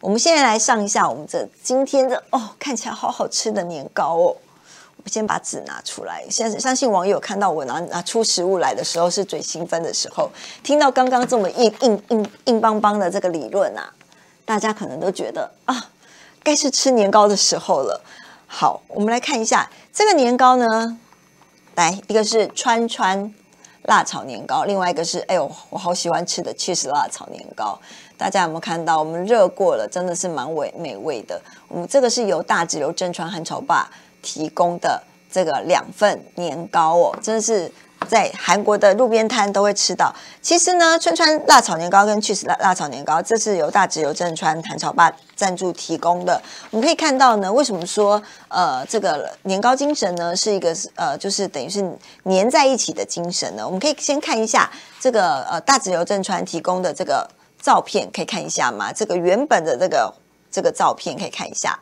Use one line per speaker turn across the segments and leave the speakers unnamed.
我们现在来上一下我们这今天的哦，看起来好好吃的年糕哦。我们先把纸拿出来，相相信网友看到我拿拿出食物来的时候是最兴奋的时候。听到刚刚这么硬硬硬硬邦邦的这个理论啊，大家可能都觉得啊，该是吃年糕的时候了。好，我们来看一下这个年糕呢，来一个是川川辣炒年糕，另外一个是哎呦我好喜欢吃的 cheese 辣炒年糕。大家有没有看到？我们热过了，真的是蛮味美味的。我们这个是由大直流正川韩炒霸提供的这个两份年糕哦，真的是在韩国的路边摊都会吃到。其实呢，川川辣炒年糕跟去死辣辣炒年糕，这是由大直流正川韩炒霸赞助提供的。我们可以看到呢，为什么说呃这个年糕精神呢，是一个呃就是等于是粘在一起的精神呢？我们可以先看一下这个呃大直流正川提供的这个。照片可以看一下吗？这个原本的这个这个照片可以看一下，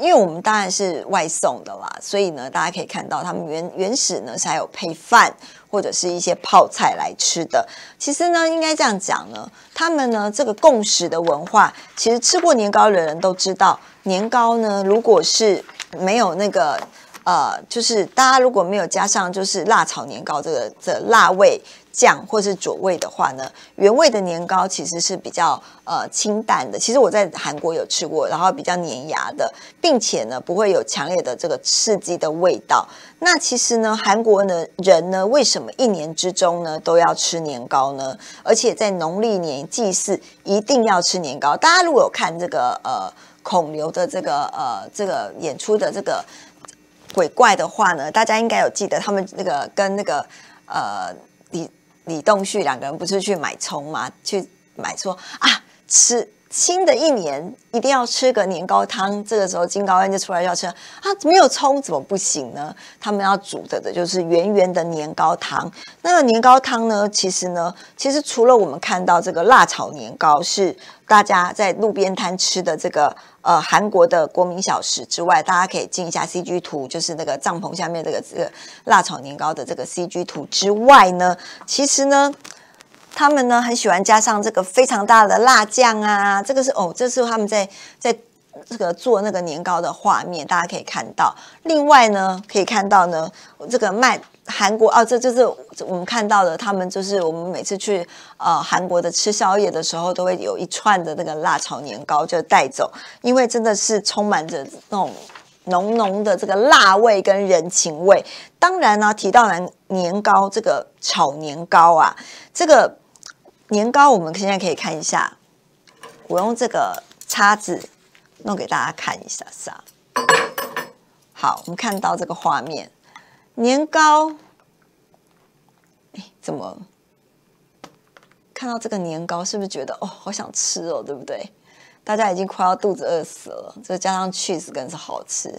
因为我们当然是外送的啦，所以呢，大家可以看到他们原原始呢是还有配饭或者是一些泡菜来吃的。其实呢，应该这样讲呢，他们呢这个共识的文化，其实吃过年糕的人都知道，年糕呢如果是没有那个呃，就是大家如果没有加上就是辣炒年糕这个这辣味。酱或是佐味的话呢，原味的年糕其实是比较呃清淡的。其实我在韩国有吃过，然后比较粘牙的，并且呢不会有强烈的这个刺激的味道。那其实呢，韩国的人呢为什么一年之中呢都要吃年糕呢？而且在农历年祭祀一定要吃年糕。大家如果有看这个呃孔刘的这个呃这个演出的这个鬼怪的话呢，大家应该有记得他们那个跟那个呃李栋旭两个人不是去买葱吗？去买说啊吃。新的一年一定要吃个年糕汤，这个时候金高恩就出来要吃啊！没有葱怎么不行呢？他们要煮的的就是圆圆的年糕汤。那个年糕汤呢，其实呢，其实除了我们看到这个辣炒年糕是大家在路边摊吃的这个呃韩国的国民小食之外，大家可以进一下 CG 图，就是那个帐篷下面这个这个辣炒年糕的这个 CG 图之外呢，其实呢。他们呢很喜欢加上这个非常大的辣酱啊，这个是哦，这是他们在在这个做那个年糕的画面，大家可以看到。另外呢，可以看到呢，这个卖韩国哦，这就是我们看到的，他们就是我们每次去呃韩国的吃宵夜的时候，都会有一串的那个辣炒年糕就带走，因为真的是充满着那种浓浓的这个辣味跟人情味。当然呢，提到了年糕这个炒年糕啊，这个。年糕，我们现在可以看一下，我用这个叉子弄给大家看一下，是啊。好，我们看到这个画面，年糕，哎，怎么看到这个年糕，是不是觉得哦好想吃哦，对不对？大家已经快要肚子饿死了，再加上 cheese 更是好吃，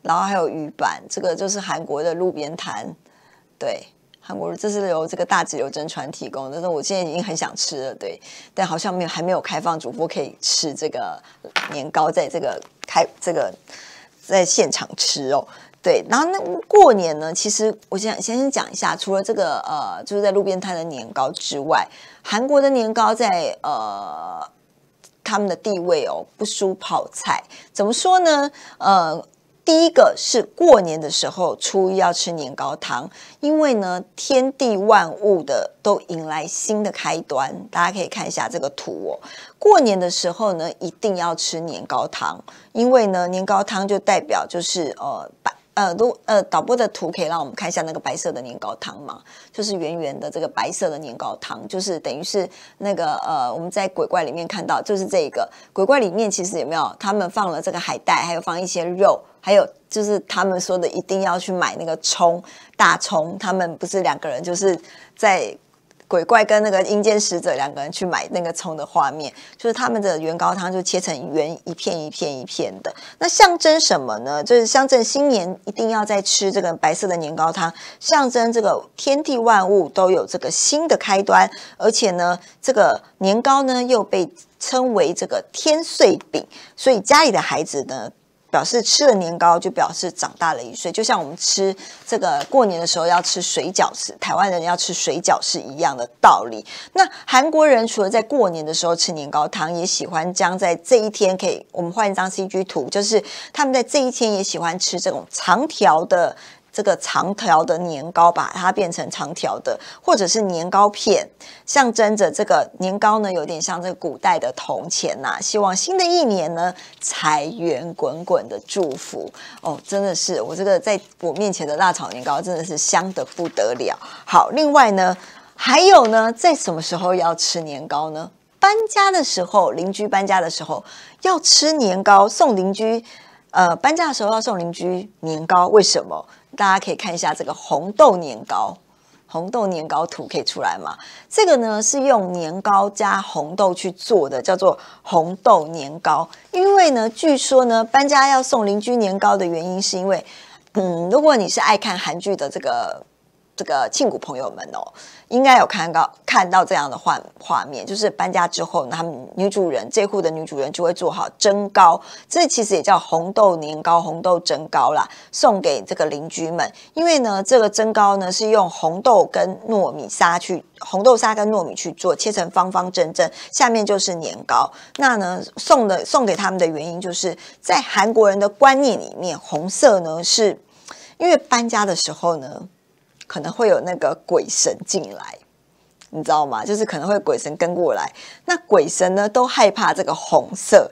然后还有鱼板，这个就是韩国的路边摊，对。韩国，这是由这个大直流真传提供，但是我现在已经很想吃了，对，但好像没有，还没有开放主播可以吃这个年糕，在这个开这个在现场吃哦，对，然后那过年呢，其实我想先先讲一下，除了这个呃，就是在路边摊的年糕之外，韩国的年糕在呃他们的地位哦，不输泡菜，怎么说呢？呃。第一个是过年的时候，初一要吃年糕汤，因为呢，天地万物的都迎来新的开端。大家可以看一下这个图哦。过年的时候呢，一定要吃年糕汤，因为呢，年糕汤就代表就是呃，把。呃，如呃，导播的图可以让我们看一下那个白色的年糕汤吗？就是圆圆的这个白色的年糕汤，就是等于是那个呃，我们在鬼怪里面看到，就是这个鬼怪里面其实有没有他们放了这个海带，还有放一些肉，还有就是他们说的一定要去买那个葱大葱，他们不是两个人就是在。鬼怪跟那个阴间使者两个人去买那个葱的画面，就是他们的圆高汤就切成圆一片一片一片的，那象征什么呢？就是乡镇新年一定要再吃这个白色的年糕汤，象征这个天地万物都有这个新的开端。而且呢，这个年糕呢又被称为这个天岁饼，所以家里的孩子呢。表示吃了年糕就表示长大了一岁，就像我们吃这个过年的时候要吃水饺是台湾人要吃水饺是一样的道理。那韩国人除了在过年的时候吃年糕汤，也喜欢将在这一天，可以我们换一张 C G 图，就是他们在这一天也喜欢吃这种长条的。这个长条的年糕，把它变成长条的，或者是年糕片，象征着这个年糕呢，有点像这个古代的铜钱呐。希望新的一年呢，财源滚滚的祝福哦。真的是，我这个在我面前的辣炒年糕真的是香的不得了。好，另外呢，还有呢，在什么时候要吃年糕呢？搬家的时候，邻居搬家的时候要吃年糕，送邻居。呃，搬家的时候要送邻居年糕，为什么？大家可以看一下这个红豆年糕，红豆年糕图可以出来吗？这个呢是用年糕加红豆去做的，叫做红豆年糕。因为呢，据说呢，搬家要送邻居年糕的原因是因为，嗯，如果你是爱看韩剧的这个这个庆古朋友们哦。应该有看到看到这样的画画面，就是搬家之后，他们女主人这户的女主人就会做好蒸糕，这其实也叫红豆年糕、红豆蒸糕啦，送给这个邻居们。因为呢，这个蒸糕呢是用红豆跟糯米沙去红豆沙跟糯米去做，切成方方正正，下面就是年糕。那呢，送的送给他们的原因，就是在韩国人的观念里面，红色呢是因为搬家的时候呢。可能会有那个鬼神进来，你知道吗？就是可能会鬼神跟过来，那鬼神呢都害怕这个红色。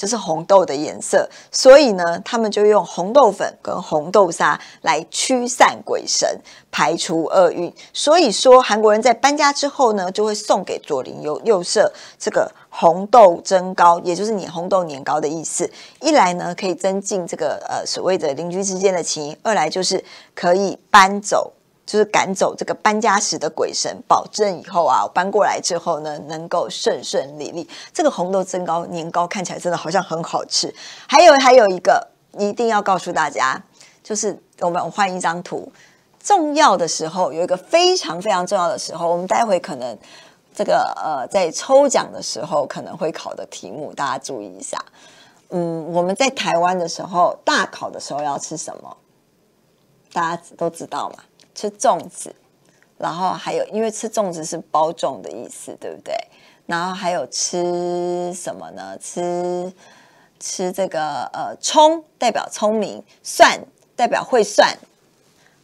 就是红豆的颜色，所以呢，他们就用红豆粉跟红豆沙来驱散鬼神，排除厄运。所以说，韩国人在搬家之后呢，就会送给左邻右右舍这个红豆蒸糕，也就是你红豆年糕的意思。一来呢，可以增进这个呃所谓的邻居之间的情谊；二来就是可以搬走。就是赶走这个搬家时的鬼神，保证以后啊，搬过来之后呢，能够顺顺利利。这个红豆蒸糕、年糕看起来真的好像很好吃。还有还有一个一定要告诉大家，就是我们换一张图。重要的时候有一个非常非常重要的时候，我们待会可能这个呃在抽奖的时候可能会考的题目，大家注意一下。嗯，我们在台湾的时候大考的时候要吃什么？大家都知道吗？吃粽子，然后还有，因为吃粽子是包粽的意思，对不对？然后还有吃什么呢？吃吃这个呃，葱代表聪明，蒜代表会算。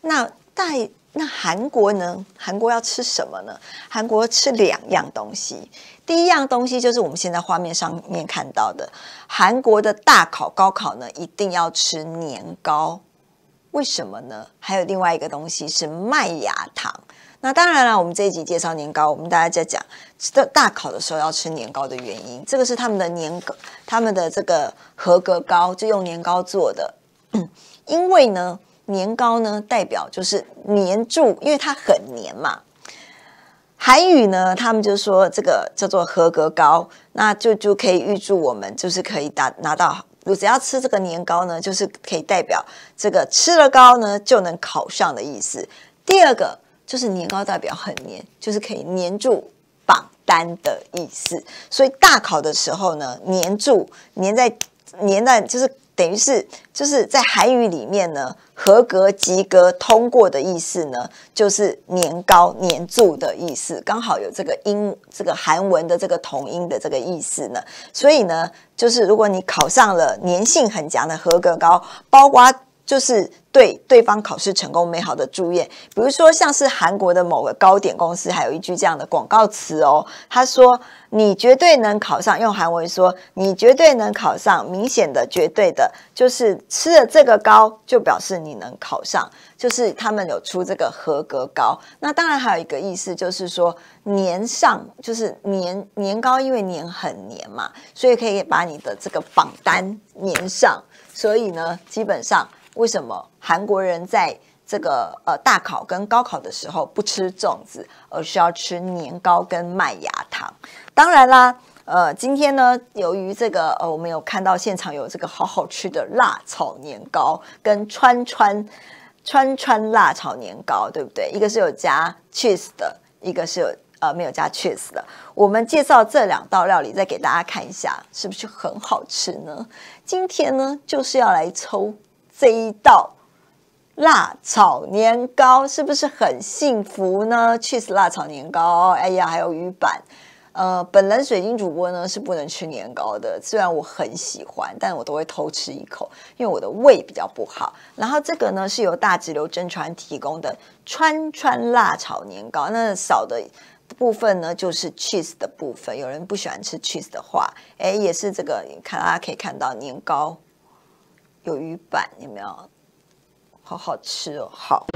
那带那韩国呢？韩国要吃什么呢？韩国吃两样东西。第一样东西就是我们现在画面上面看到的，韩国的大考高考呢，一定要吃年糕。为什么呢？还有另外一个东西是麦芽糖。那当然了，我们这一集介绍年糕，我们大家在讲大考的时候要吃年糕的原因。这个是他们的年糕，他们的这个合格糕就用年糕做的。因为呢，年糕呢代表就是粘住，因为它很黏嘛。韩语呢，他们就说这个叫做合格糕，那就就可以预祝我们就是可以达拿到。只要吃这个年糕呢，就是可以代表这个吃了糕呢就能考上的意思。第二个就是年糕代表很黏，就是可以黏住榜单的意思。所以大考的时候呢，黏住、黏在、黏在就是。等于是就是在韩语里面呢，合格、及格、通过的意思呢，就是年高年柱的意思，刚好有这个英这个韩文的这个同音的这个意思呢，所以呢，就是如果你考上了年性很强的合格高，包括就是。对对方考试成功美好的祝愿，比如说像是韩国的某个糕点公司，还有一句这样的广告词哦。他说：“你绝对能考上。”用韩文说：“你绝对能考上。”明显的、绝对的，就是吃了这个糕，就表示你能考上。就是他们有出这个合格糕。那当然还有一个意思，就是说年上，就是年年糕，因为年很年嘛，所以可以把你的这个榜单粘上。所以呢，基本上。为什么韩国人在这个呃大考跟高考的时候不吃粽子，而是要吃年糕跟麦芽糖？当然啦，呃，今天呢，由于这个呃，我们有看到现场有这个好好吃的辣炒年糕跟川川川川辣炒年糕，对不对？一个是有加 cheese 的，一个是有呃没有加 cheese 的。我们介绍这两道料理，再给大家看一下是不是很好吃呢？今天呢，就是要来抽。这一道辣炒年糕是不是很幸福呢？cheese 辣炒年糕，哎呀，还有鱼板。呃，本人水晶主播呢是不能吃年糕的，虽然我很喜欢，但我都会偷吃一口，因为我的胃比较不好。然后这个呢是由大直流真传提供的川川辣炒年糕，那少的部分呢就是 cheese 的部分。有人不喜欢吃 cheese 的话，哎，也是这个，看大家可以看到年糕。有鱼板，你们要好好吃哦，好。